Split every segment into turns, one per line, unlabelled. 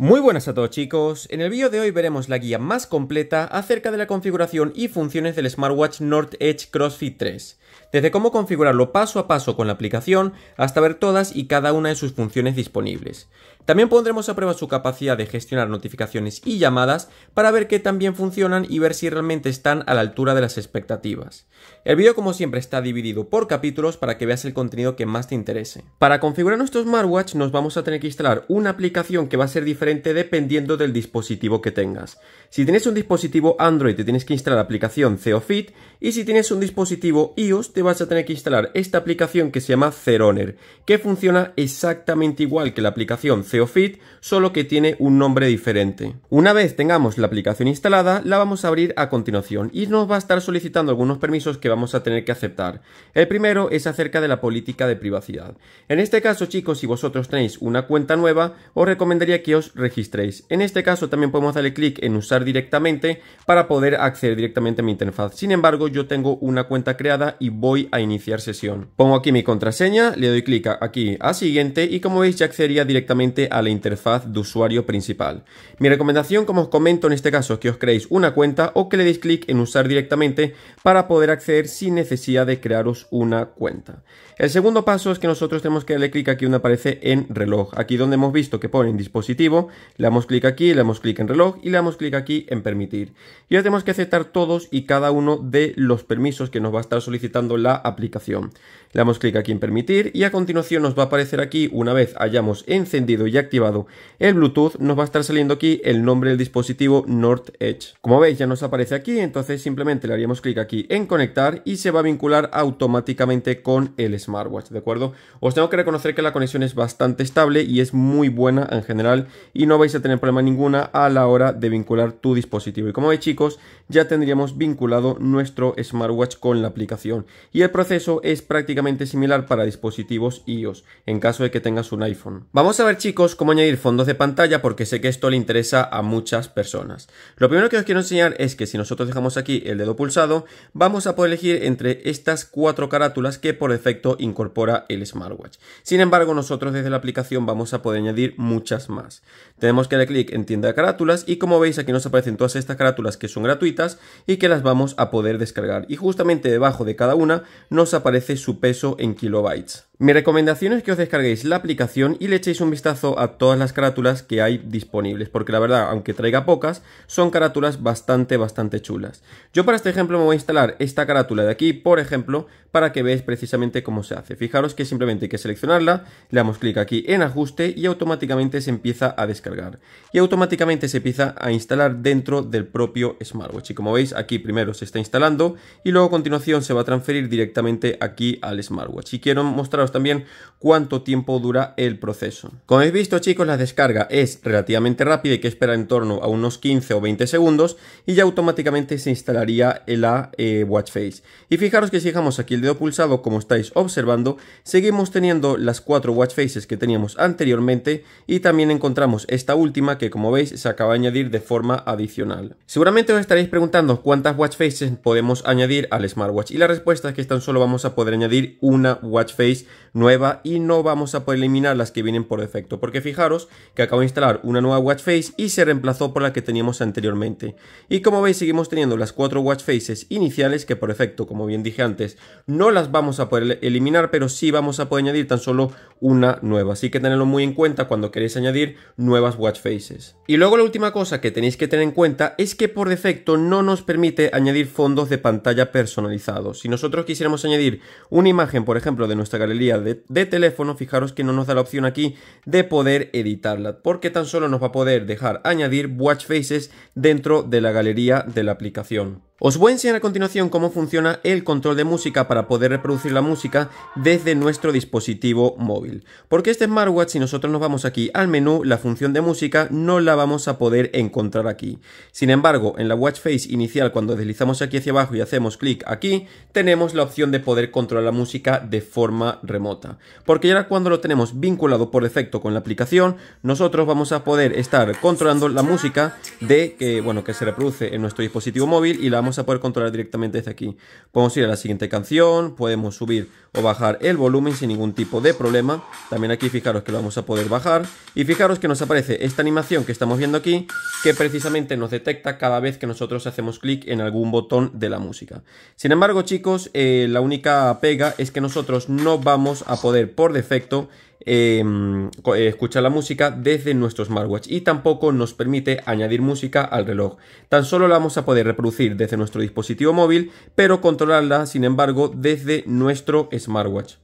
Muy buenas a todos chicos, en el vídeo de hoy veremos la guía más completa acerca de la configuración y funciones del smartwatch Nord Edge CrossFit 3 desde cómo configurarlo paso a paso con la aplicación hasta ver todas y cada una de sus funciones disponibles. También pondremos a prueba su capacidad de gestionar notificaciones y llamadas para ver qué tan bien funcionan y ver si realmente están a la altura de las expectativas. El vídeo como siempre está dividido por capítulos para que veas el contenido que más te interese. Para configurar nuestro smartwatch nos vamos a tener que instalar una aplicación que va a ser diferente dependiendo del dispositivo que tengas. Si tienes un dispositivo Android te tienes que instalar la aplicación Zeofit y si tienes un dispositivo iOS te vas a tener que instalar esta aplicación que se llama Zeroner, que funciona exactamente igual que la aplicación Zeofit, solo que tiene un nombre diferente. Una vez tengamos la aplicación instalada, la vamos a abrir a continuación y nos va a estar solicitando algunos permisos que vamos a tener que aceptar. El primero es acerca de la política de privacidad. En este caso, chicos, si vosotros tenéis una cuenta nueva, os recomendaría que os registréis. En este caso también podemos darle clic en usar directamente para poder acceder directamente a mi interfaz. Sin embargo, yo tengo una cuenta creada y voy a iniciar sesión. Pongo aquí mi contraseña, le doy clic aquí a siguiente y como veis ya accedería directamente a la interfaz de usuario principal. Mi recomendación, como os comento en este caso, es que os creéis una cuenta o que le deis clic en usar directamente para poder acceder sin necesidad de crearos una cuenta. El segundo paso es que nosotros tenemos que darle clic aquí donde aparece en reloj. Aquí donde hemos visto que pone en dispositivo, le damos clic aquí, le damos clic en reloj y le damos clic aquí en permitir. Y ahora tenemos que aceptar todos y cada uno de los permisos que nos va a estar solicitando la aplicación. Le damos clic aquí en permitir y a continuación nos va a aparecer aquí, una vez hayamos encendido y activado el Bluetooth, nos va a estar saliendo aquí el nombre del dispositivo North Edge. Como veis ya nos aparece aquí, entonces simplemente le haríamos clic aquí en conectar y se va a vincular automáticamente con el smartwatch, ¿de acuerdo? Os tengo que reconocer que la conexión es bastante estable y es muy buena en general y no vais a tener problema ninguna a la hora de vincular tu dispositivo. Y como veis chicos, ya tendríamos vinculado nuestro smartwatch con la aplicación y el proceso es prácticamente similar para dispositivos iOS, en caso de que tengas un iPhone. Vamos a ver chicos cómo añadir fondos de pantalla porque sé que esto le interesa a muchas personas. Lo primero que os quiero enseñar es que si nosotros dejamos aquí el dedo pulsado, vamos a poder elegir entre estas cuatro carátulas que por defecto incorpora el smartwatch. Sin embargo, nosotros desde la aplicación vamos a poder añadir muchas más. Tenemos que darle clic en tienda de carátulas y como veis aquí nos aparecen todas estas carátulas que son gratuitas y que las vamos a poder descargar. Y justamente debajo de cada una nos aparece su peso en kilobytes. Mi recomendación es que os descarguéis la aplicación y le echéis un vistazo a todas las carátulas que hay disponibles, porque la verdad, aunque traiga pocas, son carátulas bastante, bastante chulas. Yo para este ejemplo me voy a instalar esta carátula de aquí, por ejemplo, para que veáis precisamente cómo se hace. Fijaros que simplemente hay que seleccionarla, le damos clic aquí en ajuste y automáticamente se empieza a descargar. Y automáticamente se empieza a instalar dentro del propio smartwatch. Y como veis, aquí primero se está instalando y luego a continuación se va a transferir directamente aquí al smartwatch. Y quiero mostraros también cuánto tiempo dura el proceso. Como habéis visto chicos, la descarga es relativamente rápida, Y que espera en torno a unos 15 o 20 segundos y ya automáticamente se instalaría la eh, watch face. Y fijaros que si dejamos aquí el dedo pulsado, como estáis observando, seguimos teniendo las cuatro watch faces que teníamos anteriormente y también encontramos esta última que como veis se acaba de añadir de forma adicional. Seguramente os estaréis preguntando cuántas watch faces podemos añadir al smartwatch y la respuesta es que tan solo vamos a poder añadir una watch face nueva y no vamos a poder eliminar las que vienen por defecto. Porque fijaros que acabo de instalar una nueva watch face y se reemplazó por la que teníamos anteriormente. Y como veis seguimos teniendo las cuatro watch faces iniciales que por defecto, como bien dije antes, no las vamos a poder eliminar, pero sí vamos a poder añadir tan solo una nueva. Así que tenerlo muy en cuenta cuando queréis añadir nuevas watch faces. Y luego la última cosa que tenéis que tener en cuenta es que por defecto no nos permite añadir fondos de pantalla personalizados. Si nosotros quisiéramos añadir una imagen, por ejemplo, de nuestra galería de, de, teléfono, fijaros que no nos da la opción aquí de poder editarla, porque tan solo nos va a poder dejar añadir watch faces dentro de la galería de la aplicación. Os voy a enseñar a continuación cómo funciona el control de música para poder reproducir la música desde nuestro dispositivo móvil. Porque este smartwatch, si nosotros nos vamos aquí al menú, la función de música no la vamos a poder encontrar aquí. Sin embargo, en la watch face inicial, cuando deslizamos aquí hacia abajo y hacemos clic aquí, tenemos la opción de poder controlar la música de forma remota. Porque ya cuando lo tenemos vinculado por defecto con la aplicación, nosotros vamos a poder estar controlando la música de que, bueno, que se reproduce en nuestro dispositivo móvil y la a poder controlar directamente desde aquí. Podemos ir a la siguiente canción, podemos subir o bajar el volumen sin ningún tipo de problema. También aquí fijaros que lo vamos a poder bajar. Y fijaros que nos aparece esta animación que estamos viendo aquí, que precisamente nos detecta cada vez que nosotros hacemos clic en algún botón de la música. Sin embargo, chicos, eh, la única pega es que nosotros no vamos a poder por defecto Em, eh, escuchar la música desde nuestro smartwatch y tampoco nos permite añadir música al reloj. Tan solo la vamos a poder reproducir desde nuestro dispositivo móvil, pero controlarla, sin embargo, desde nuestro smartwatch.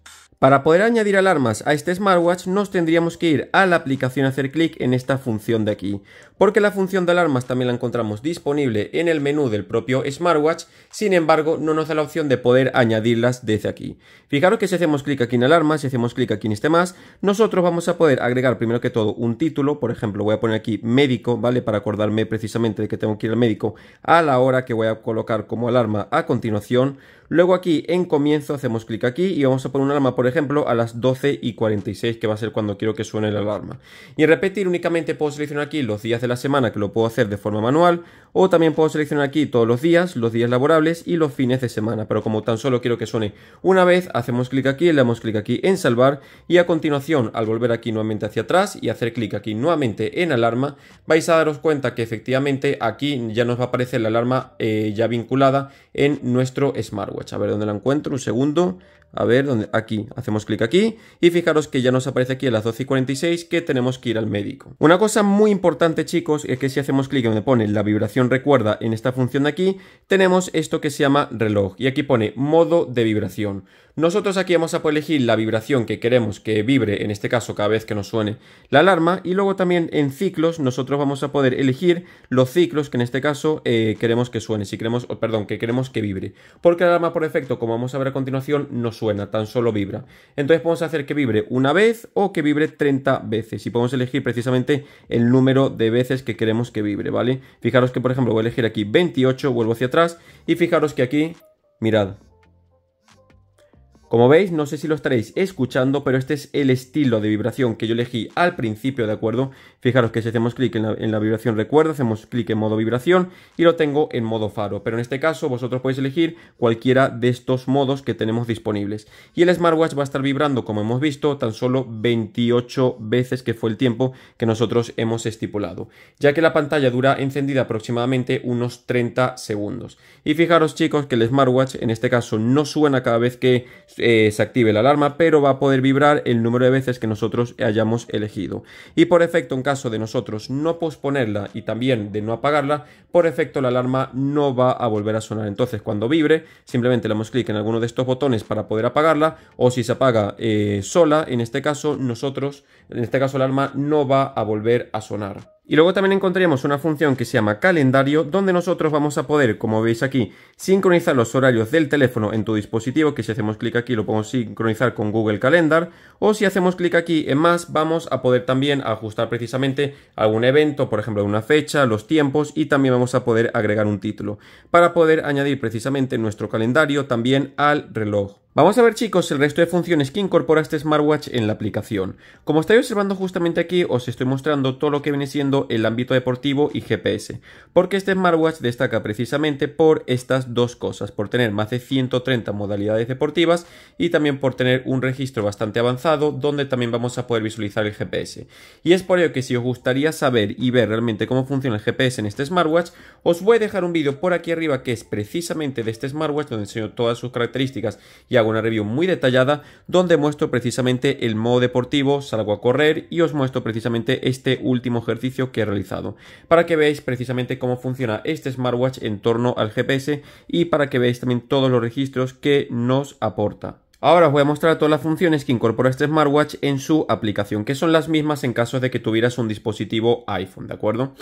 Para poder añadir alarmas a este smartwatch nos tendríamos que ir a la aplicación hacer clic en esta función de aquí porque la función de alarmas también la encontramos disponible en el menú del propio smartwatch, sin embargo no nos da la opción de poder añadirlas desde aquí. Fijaros que si hacemos clic aquí en alarmas, si hacemos clic aquí en este más, nosotros vamos a poder agregar primero que todo un título, por ejemplo voy a poner aquí médico, ¿vale? Para acordarme precisamente de que tengo que ir al médico a la hora que voy a colocar como alarma a continuación. Luego aquí en comienzo hacemos clic aquí y vamos a poner un alarma, por ejemplo, a las 12 y 46, que va a ser cuando quiero que suene la alarma. Y repetir únicamente puedo seleccionar aquí los días la semana que lo puedo hacer de forma manual o también puedo seleccionar aquí todos los días, los días laborables y los fines de semana, pero como tan solo quiero que suene una vez, hacemos clic aquí, le damos clic aquí en salvar y a continuación al volver aquí nuevamente hacia atrás y hacer clic aquí nuevamente en alarma, vais a daros cuenta que efectivamente aquí ya nos va a aparecer la alarma eh, ya vinculada en nuestro smartwatch. A ver dónde la encuentro, un segundo, a ver, ¿dónde? aquí, hacemos clic aquí y fijaros que ya nos aparece aquí a las 12 y 46 que tenemos que ir al médico. Una cosa muy importante chicos chicos, es que si hacemos clic donde pone la vibración recuerda en esta función de aquí, tenemos esto que se llama reloj y aquí pone modo de vibración. Nosotros aquí vamos a poder elegir la vibración que queremos que vibre, en este caso cada vez que nos suene la alarma, y luego también en ciclos nosotros vamos a poder elegir los ciclos que en este caso eh, queremos que suene, si queremos, perdón, que queremos que vibre, porque la alarma por defecto, como vamos a ver a continuación, no suena, tan solo vibra. Entonces podemos hacer que vibre una vez o que vibre 30 veces, y podemos elegir precisamente el número de veces que queremos que vibre, ¿vale? Fijaros que por ejemplo voy a elegir aquí 28, vuelvo hacia atrás, y fijaros que aquí, mirad, como veis, no sé si lo estaréis escuchando, pero este es el estilo de vibración que yo elegí al principio, ¿de acuerdo? Fijaros que si hacemos clic en la, vibración ¿recuerda? hacemos clic en modo vibración y lo tengo en modo faro. Pero en este caso vosotros podéis elegir cualquiera de estos modos que tenemos disponibles. Y el smartwatch va a estar vibrando, como hemos visto, tan solo 28 veces que fue el tiempo que nosotros hemos estipulado. Ya que la pantalla dura encendida aproximadamente unos 30 segundos. Y fijaros chicos que el smartwatch en este caso no suena cada vez que eh, se active la alarma, pero va a poder vibrar el número de veces que nosotros hayamos elegido. Y por efecto, en caso de nosotros no posponerla y también de no apagarla, por efecto la alarma no va a volver a sonar. Entonces, cuando vibre, simplemente le damos clic en alguno de estos botones para poder apagarla, o si se apaga eh, sola, en este caso nosotros, en este caso la alarma no va a volver a sonar. Y luego también encontraríamos una función que se llama calendario, donde nosotros vamos a poder, como veis aquí, sincronizar los horarios del teléfono en tu dispositivo, que si hacemos clic aquí lo podemos sincronizar con Google Calendar, o si hacemos clic aquí en más, vamos a poder también ajustar precisamente algún evento, por ejemplo, una fecha, los tiempos, y también vamos a poder agregar un título, para poder añadir precisamente nuestro calendario también al reloj. Vamos a ver chicos el resto de funciones que incorpora este smartwatch en la aplicación. Como estáis observando justamente aquí os estoy mostrando todo lo que viene siendo el ámbito deportivo y GPS, porque este smartwatch destaca precisamente por estas dos cosas, por tener más de 130 modalidades deportivas y también por tener un registro bastante avanzado donde también vamos a poder visualizar el GPS. Y es por ello que si os gustaría saber y ver realmente cómo funciona el GPS en este smartwatch, os voy a dejar un vídeo por aquí arriba que es precisamente de este smartwatch donde enseño todas sus características y a una review muy detallada donde muestro precisamente el modo deportivo, salgo a correr y os muestro precisamente este último ejercicio que he realizado, para que veáis precisamente cómo funciona este smartwatch en torno al GPS y para que veáis también todos los registros que nos aporta. Ahora os voy a mostrar todas las funciones que incorpora este smartwatch en su aplicación, que son las mismas en caso de que tuvieras un dispositivo iPhone, ¿de acuerdo?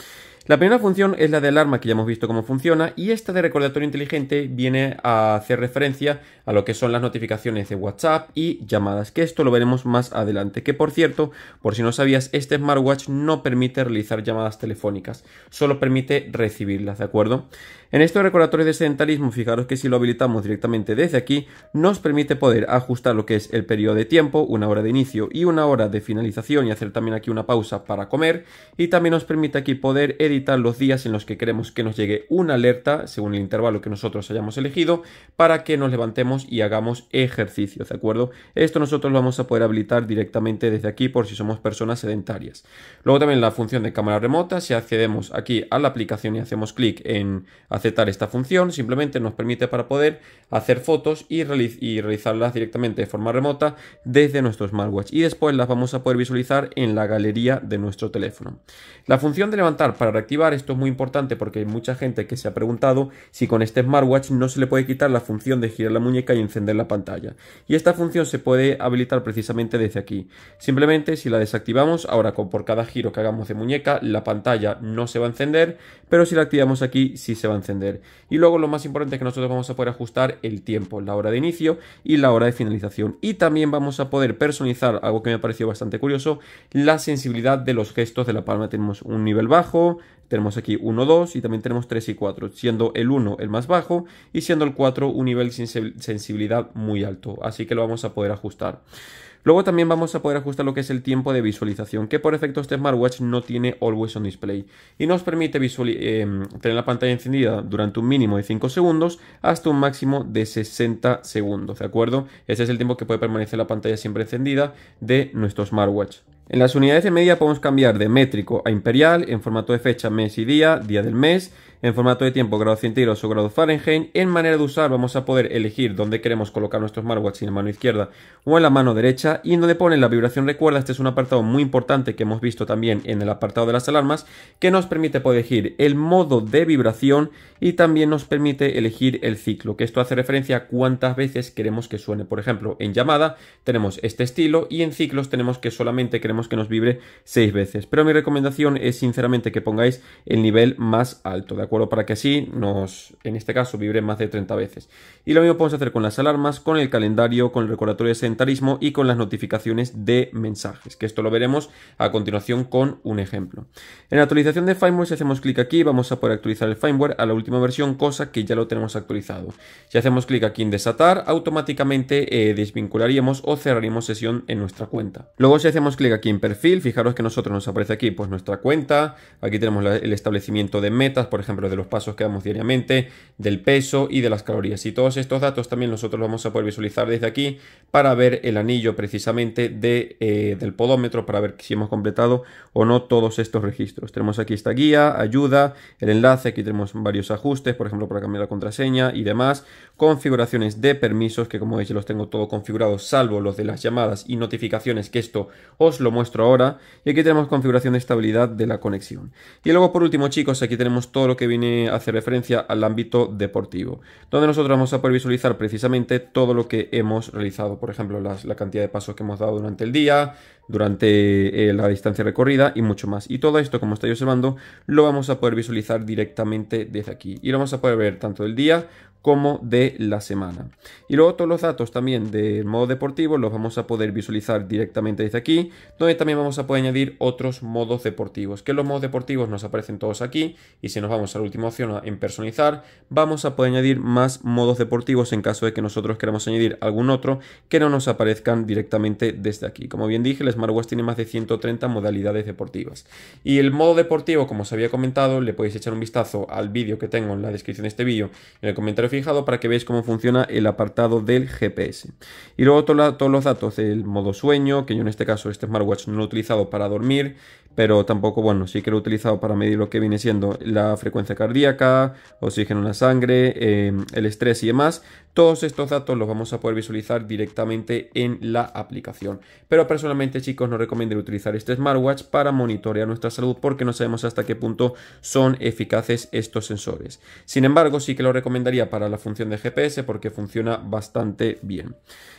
La primera función es la de alarma que ya hemos visto cómo funciona y esta de recordatorio inteligente viene a hacer referencia a lo que son las notificaciones de WhatsApp y llamadas, que esto lo veremos más adelante, que por cierto, por si no sabías, este smartwatch no permite realizar llamadas telefónicas, solo permite recibirlas, ¿de acuerdo? En estos recordatorios de sedentarismo, fijaros que si lo habilitamos directamente desde aquí, nos permite poder ajustar lo que es el periodo de tiempo, una hora de inicio y una hora de finalización y hacer también aquí una pausa para comer y también nos permite aquí poder los días en los que queremos que nos llegue una alerta, según el intervalo que nosotros hayamos elegido, para que nos levantemos y hagamos ejercicio, ¿de acuerdo? Esto nosotros lo vamos a poder habilitar directamente desde aquí por si somos personas sedentarias. Luego también la función de cámara remota, si accedemos aquí a la aplicación y hacemos clic en aceptar esta función, simplemente nos permite para poder hacer fotos y, y realizarlas directamente de forma remota desde nuestro smartwatch y después las vamos a poder visualizar en la galería de nuestro teléfono. La función de levantar para activar Esto es muy importante porque hay mucha gente que se ha preguntado si con este smartwatch no se le puede quitar la función de girar la muñeca y encender la pantalla. Y esta función se puede habilitar precisamente desde aquí. Simplemente si la desactivamos, ahora con por cada giro que hagamos de muñeca, la pantalla no se va a encender, pero si la activamos aquí sí se va a encender. Y luego lo más importante es que nosotros vamos a poder ajustar el tiempo, la hora de inicio y la hora de finalización. Y también vamos a poder personalizar, algo que me pareció bastante curioso, la sensibilidad de los gestos de la palma. Tenemos un nivel bajo, tenemos aquí 1, 2 y también tenemos 3 y 4, siendo el 1 el más bajo y siendo el 4 un nivel de sensibilidad muy alto, así que lo vamos a poder ajustar. Luego también vamos a poder ajustar lo que es el tiempo de visualización, que por efecto este smartwatch no tiene Always on Display y nos permite em, tener la pantalla encendida durante un mínimo de 5 segundos hasta un máximo de 60 segundos, ¿de acuerdo? Ese es el tiempo que puede permanecer la pantalla siempre encendida de nuestro smartwatch. En las unidades de medida podemos cambiar de métrico a imperial, en formato de fecha, mes y día, día del mes, en formato de tiempo, grados centígrados o grado Fahrenheit. En manera de usar vamos a poder elegir dónde queremos colocar nuestros smartwatch, en la mano izquierda o en la mano derecha. Y en donde pone la vibración recuerda, este es un apartado muy importante que hemos visto también en el apartado de las alarmas, que nos permite poder elegir el modo de vibración y también nos permite elegir el ciclo, que esto hace referencia a cuántas veces queremos que suene. Por ejemplo, en llamada tenemos este estilo y en ciclos tenemos que solamente que nos vibre seis veces. Pero mi recomendación es sinceramente que pongáis el nivel más alto, ¿de acuerdo? Para que así nos, en este caso, vibre más de 30 veces. Y lo mismo podemos hacer con las alarmas, con el calendario, con el recordatorio de sedentarismo y con las notificaciones de mensajes, que esto lo veremos a continuación con un ejemplo. En la actualización de firmware, si hacemos clic aquí, vamos a poder actualizar el firmware a la última versión, cosa que ya lo tenemos actualizado. Si hacemos clic aquí en desatar, automáticamente eh, desvincularíamos o cerraríamos sesión en nuestra cuenta. Luego si hacemos clic aquí aquí en perfil, fijaros que nosotros nos aparece aquí pues nuestra cuenta, aquí tenemos el establecimiento de metas, por ejemplo, de los pasos que damos diariamente, del peso y de las calorías. Y todos estos datos también nosotros los vamos a poder visualizar desde aquí para ver el anillo precisamente de, eh, del podómetro, para ver si hemos completado o no todos estos registros. Tenemos aquí esta guía, ayuda, el enlace, aquí tenemos varios ajustes, por ejemplo, para cambiar la contraseña y demás, configuraciones de permisos, que como veis los tengo todo configurados, salvo los de las llamadas y notificaciones, que esto os lo muestro ahora. Y aquí tenemos configuración de estabilidad de la conexión. Y luego por último chicos, aquí tenemos todo lo que viene a hacer referencia al ámbito deportivo, donde nosotros vamos a poder visualizar precisamente todo lo que hemos realizado. Por ejemplo, la cantidad de pasos que hemos dado durante el día, durante eh, la distancia recorrida y mucho más. Y todo esto, como estáis observando, lo vamos a poder visualizar directamente desde aquí. Y lo vamos a poder ver tanto el día como de la semana. Y luego todos los datos también del modo deportivo los vamos a poder visualizar directamente desde aquí, donde también vamos a poder añadir otros modos deportivos, que los modos deportivos nos aparecen todos aquí y si nos vamos a la última opción en personalizar, vamos a poder añadir más modos deportivos en caso de que nosotros queramos añadir algún otro que no nos aparezcan directamente desde aquí. Como bien dije, el smartwatch tiene más de 130 modalidades deportivas. Y el modo deportivo, como os había comentado, le podéis echar un vistazo al vídeo que tengo en la descripción de este vídeo, en el comentario fijado para que veáis cómo funciona el apartado del GPS. Y luego todos los datos del modo sueño, que yo en este caso este smartwatch no lo he utilizado para dormir, pero tampoco, bueno, sí que lo he utilizado para medir lo que viene siendo la frecuencia cardíaca, oxígeno en la sangre, em, el estrés y demás. Todos estos datos los vamos a poder visualizar directamente en la aplicación. Pero personalmente, chicos, no recomiendo utilizar este smartwatch para monitorear nuestra salud porque no sabemos hasta qué punto son eficaces estos sensores. Sin embargo, sí que lo recomendaría para la función de GPS porque funciona bastante bien.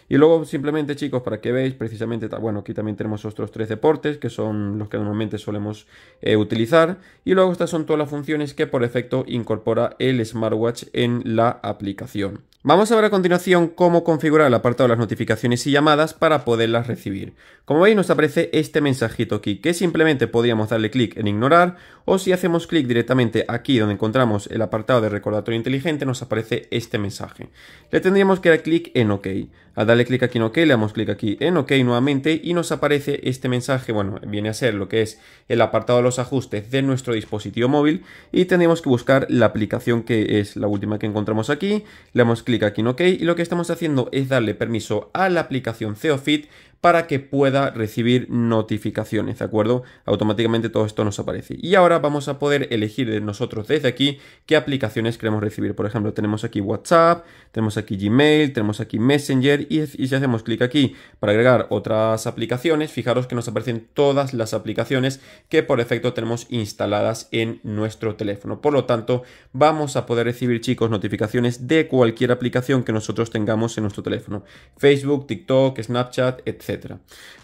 Y luego, simplemente, chicos, para que veáis precisamente, bueno, aquí también tenemos otros tres deportes que son los que normalmente solemos eh, utilizar. Y luego estas son todas las funciones que por efecto incorpora el smartwatch en la aplicación. Vamos a ver a continuación cómo configurar el apartado de las notificaciones y llamadas para poderlas recibir. Como veis nos aparece este mensajito aquí que simplemente podríamos darle clic en ignorar o si hacemos clic directamente aquí donde encontramos el apartado de recordatorio inteligente nos aparece este mensaje. Le tendríamos que dar clic en OK. Al darle clic aquí en OK le damos clic aquí en OK nuevamente y nos aparece este mensaje, bueno viene a ser lo que es el apartado de los ajustes de nuestro dispositivo móvil y tendríamos que buscar la aplicación que es la última que encontramos aquí, le damos clic aquí en OK y lo que estamos haciendo es darle permiso a la aplicación CeoFit para que pueda recibir notificaciones, ¿de acuerdo? Automáticamente todo esto nos aparece. Y ahora vamos a poder elegir de nosotros desde aquí qué aplicaciones queremos recibir. Por ejemplo, tenemos aquí WhatsApp, tenemos aquí Gmail, tenemos aquí Messenger y, si hacemos clic aquí para agregar otras aplicaciones, fijaros que nos aparecen todas las aplicaciones que por efecto tenemos instaladas en nuestro teléfono. Por lo tanto, vamos a poder recibir, chicos, notificaciones de cualquier aplicación que nosotros tengamos en nuestro teléfono. Facebook, TikTok, Snapchat, etc.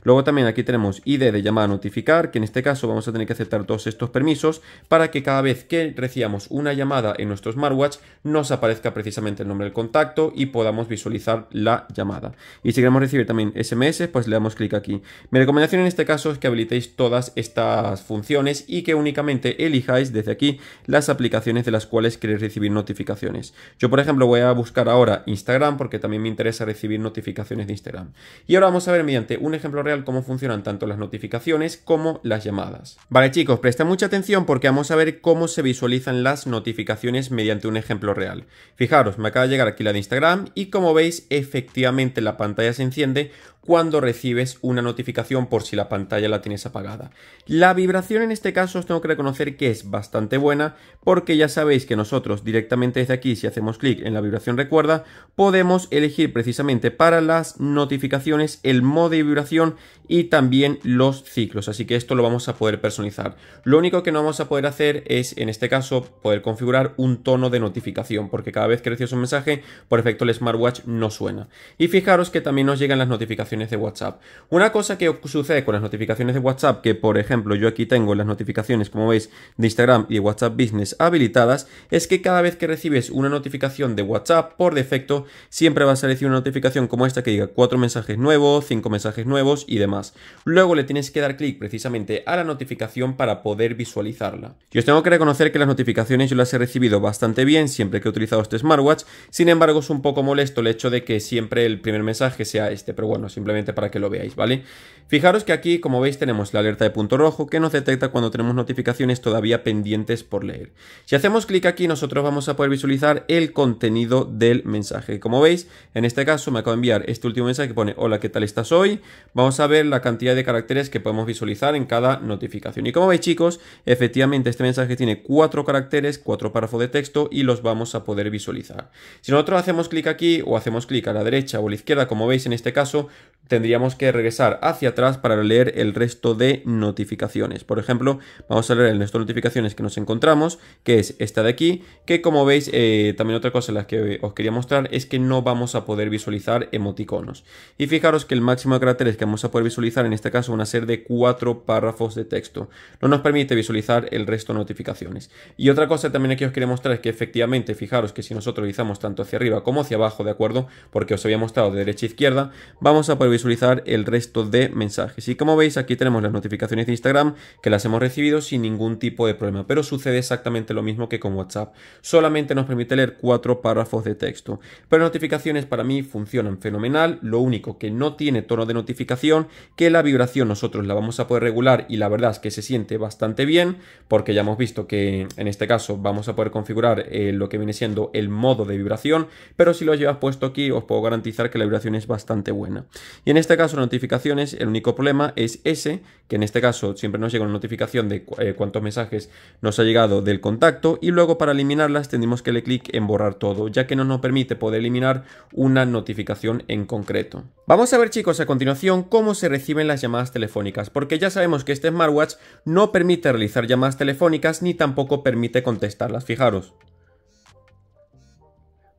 Luego también aquí tenemos ID de llamada notificar, que en este caso vamos a tener que aceptar todos estos permisos para que cada vez que recibamos una llamada en nuestro smartwatch nos aparezca precisamente el nombre del contacto y podamos visualizar la llamada. Y si queremos recibir también SMS, pues le damos clic aquí. Mi recomendación en este caso es que habilitéis todas estas funciones y que únicamente elijáis desde aquí las aplicaciones de las cuales queréis recibir notificaciones. Yo, por ejemplo, voy a buscar ahora Instagram porque también me interesa recibir notificaciones de Instagram. Y ahora vamos a ver mediante un ejemplo real cómo funcionan tanto las notificaciones como las llamadas. Vale chicos, presta mucha atención porque vamos a ver cómo se visualizan las notificaciones mediante un ejemplo real. Fijaros, me acaba de llegar aquí la de Instagram y como veis efectivamente la pantalla se enciende cuando recibes una notificación por si la pantalla la tienes apagada. La vibración en este caso os tengo que reconocer que es bastante buena porque ya sabéis que nosotros directamente desde aquí si hacemos clic en la vibración recuerda podemos elegir precisamente para las notificaciones el modo de vibración y también los ciclos así que esto lo vamos a poder personalizar. Lo único que no vamos a poder hacer es en este caso poder configurar un tono de notificación porque cada vez que recibes un mensaje por efecto el smartwatch no suena. Y fijaros que también nos llegan las notificaciones de WhatsApp. Una cosa que sucede con las notificaciones de WhatsApp, que por ejemplo yo aquí tengo las notificaciones, como veis, de Instagram y de WhatsApp Business habilitadas, es que cada vez que recibes una notificación de WhatsApp, por defecto, siempre va a salir una notificación como esta que diga cuatro mensajes nuevos, cinco mensajes nuevos y demás. Luego le tienes que dar clic precisamente a la notificación para poder visualizarla. Yo os tengo que reconocer que las notificaciones yo las he recibido bastante bien siempre que he utilizado este smartwatch, sin embargo es un poco molesto el hecho de que siempre el primer mensaje sea este, pero bueno, siempre para que lo veáis, ¿vale? Fijaros que aquí, como veis, tenemos la alerta de punto rojo que nos detecta cuando tenemos notificaciones todavía pendientes por leer. Si hacemos clic aquí, nosotros vamos a poder visualizar el contenido del mensaje. Como veis, en este caso me acabo de enviar este último mensaje que pone hola, ¿qué tal estás hoy? Vamos a ver la cantidad de caracteres que podemos visualizar en cada notificación. Y como veis, chicos, efectivamente este mensaje tiene cuatro caracteres, cuatro párrafos de texto y los vamos a poder visualizar. Si nosotros hacemos clic aquí o hacemos clic a la derecha o a la izquierda, como veis en este caso, tendríamos que regresar hacia atrás para leer el resto de notificaciones. Por ejemplo, vamos a leer el resto notificaciones que nos encontramos, que es esta de aquí, que como veis, eh, también otra cosa en la que os quería mostrar es que no vamos a poder visualizar emoticonos. Y fijaros que el máximo de caracteres que vamos a poder visualizar, en este caso, van a ser de cuatro párrafos de texto. No nos permite visualizar el resto de notificaciones. Y otra cosa también aquí os quería mostrar es que efectivamente, fijaros que si nosotros visamos tanto hacia arriba como hacia abajo, ¿de acuerdo? Porque os había mostrado de derecha a izquierda, vamos a poder visualizar el resto de mensajes. Y como veis, aquí tenemos las notificaciones de Instagram que las hemos recibido sin ningún tipo de problema, pero sucede exactamente lo mismo que con WhatsApp. Solamente nos permite leer cuatro párrafos de texto. Pero notificaciones para mí funcionan fenomenal, lo único que no tiene tono de notificación, que la vibración nosotros la vamos a poder regular y la verdad es que se siente bastante bien, porque ya hemos visto que en este caso vamos a poder configurar eh, lo que viene siendo el modo de vibración, pero si lo llevas puesto aquí os puedo garantizar que la vibración es bastante buena. Y en este caso, notificaciones, el único problema es ese, que en este caso siempre nos llega una notificación de eh, cuántos mensajes nos ha llegado del contacto. Y luego, para eliminarlas, tendremos que le clic en borrar todo, ya que no nos permite poder eliminar una notificación en concreto. Vamos a ver, chicos, a continuación cómo se reciben las llamadas telefónicas, porque ya sabemos que este smartwatch no permite realizar llamadas telefónicas ni tampoco permite contestarlas. Fijaros.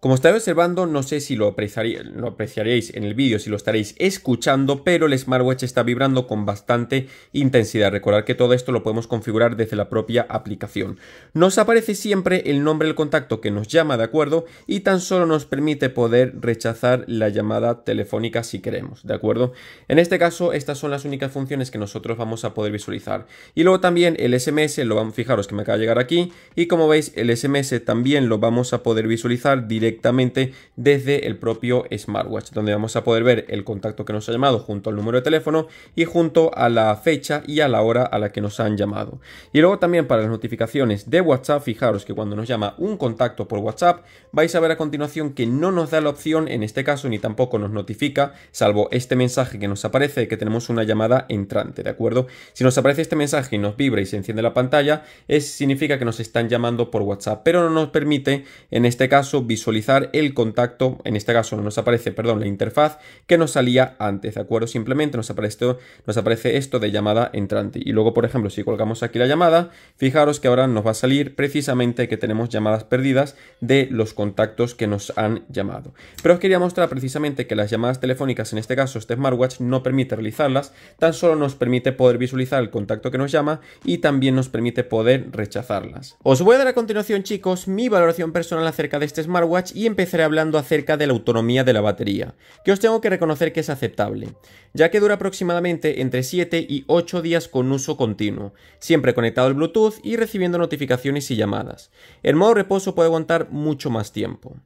Como estáis observando, no sé si lo, apreciaréis en el vídeo, si lo estaréis escuchando, pero el smartwatch está vibrando con bastante intensidad. Recordad que todo esto lo podemos configurar desde la propia aplicación. Nos aparece siempre el nombre del contacto que nos llama, ¿de acuerdo? Y tan solo nos permite poder rechazar la llamada telefónica si queremos, ¿de acuerdo? En este caso, estas son las únicas funciones que nosotros vamos a poder visualizar. Y luego también el SMS, lo vamos, fijaros que me acaba de llegar aquí, y como veis, el SMS también lo vamos a poder visualizar directamente directamente desde el propio smartwatch, donde vamos a poder ver el contacto que nos ha llamado junto al número de teléfono y junto a la fecha y a la hora a la que nos han llamado. Y luego también para las notificaciones de WhatsApp, fijaros que cuando nos llama un contacto por WhatsApp, vais a ver a continuación que no nos da la opción en este caso ni tampoco nos notifica, salvo este mensaje que nos aparece de que tenemos una llamada entrante, ¿de acuerdo? Si nos aparece este mensaje y nos vibra y se enciende la pantalla, es, significa que nos están llamando por WhatsApp, pero no nos permite en este caso visualizar el contacto, en este caso no nos aparece, perdón, la interfaz que nos salía antes, ¿de acuerdo? Simplemente nos aparece nos aparece esto de llamada entrante. Y luego, por ejemplo, si colgamos aquí la llamada, fijaros que ahora nos va a salir precisamente que tenemos llamadas perdidas de los contactos que nos han llamado. Pero os quería mostrar precisamente que las llamadas telefónicas, en este caso este smartwatch, no permite realizarlas, tan solo nos permite poder visualizar el contacto que nos llama y también nos permite poder rechazarlas. Os voy a dar a continuación, chicos, mi valoración personal acerca de este smartwatch y empezaré hablando acerca de la autonomía de la batería, que os tengo que reconocer que es aceptable, ya que dura aproximadamente entre 7 y 8 días con uso continuo, siempre conectado al Bluetooth y recibiendo notificaciones y llamadas. El modo reposo puede aguantar mucho más tiempo.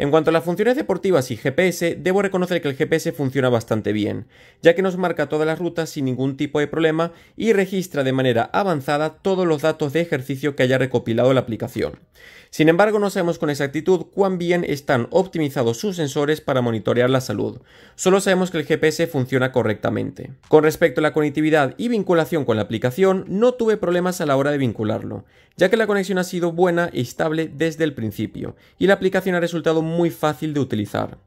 En cuanto a las funciones deportivas y GPS, debo reconocer que el GPS funciona bastante bien, ya que nos marca todas las rutas sin ningún tipo de problema y registra de manera avanzada todos los datos de ejercicio que haya recopilado la aplicación. Sin embargo, no sabemos con exactitud cuán bien están optimizados sus sensores para monitorear la salud. Solo sabemos que el GPS funciona correctamente. Con respecto a la conectividad y vinculación con la aplicación, no tuve problemas a la hora de vincularlo, ya que la conexión ha sido buena y estable desde el principio, y la aplicación ha resultado muy fácil de utilizar.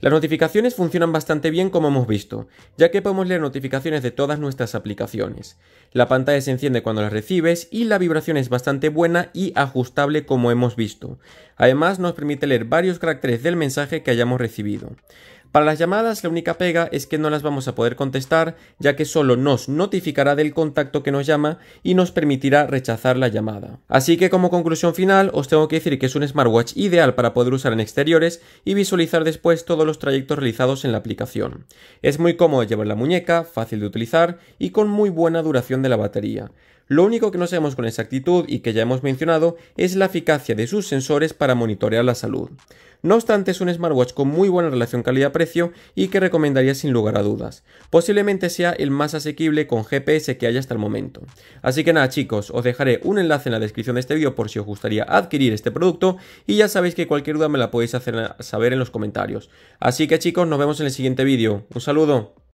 Las notificaciones funcionan bastante bien como hemos visto, ya que podemos leer notificaciones de todas nuestras aplicaciones. La pantalla se enciende cuando las recibes y la vibración es bastante buena y ajustable como hemos visto. Además nos permite leer varios caracteres del mensaje que hayamos recibido. Para las llamadas la única pega es que no las vamos a poder contestar ya que solo nos notificará del contacto que nos llama y nos permitirá rechazar la llamada. Así que como conclusión final os tengo que decir que es un smartwatch ideal para poder usar en exteriores y visualizar después todos los trayectos realizados en la aplicación. Es muy cómodo llevar la muñeca, fácil de utilizar y con muy buena duración de la batería. Lo único que no sabemos con exactitud y que ya hemos mencionado es la eficacia de sus sensores para monitorear la salud. No obstante, es un smartwatch con muy buena relación calidad-precio y que recomendaría sin lugar a dudas. Posiblemente sea el más asequible con GPS que haya hasta el momento. Así que nada chicos, os dejaré un enlace en la descripción de este vídeo por si os gustaría adquirir este producto y ya sabéis que cualquier duda me la podéis hacer saber en los comentarios. Así que chicos, nos vemos en el siguiente vídeo. Un saludo.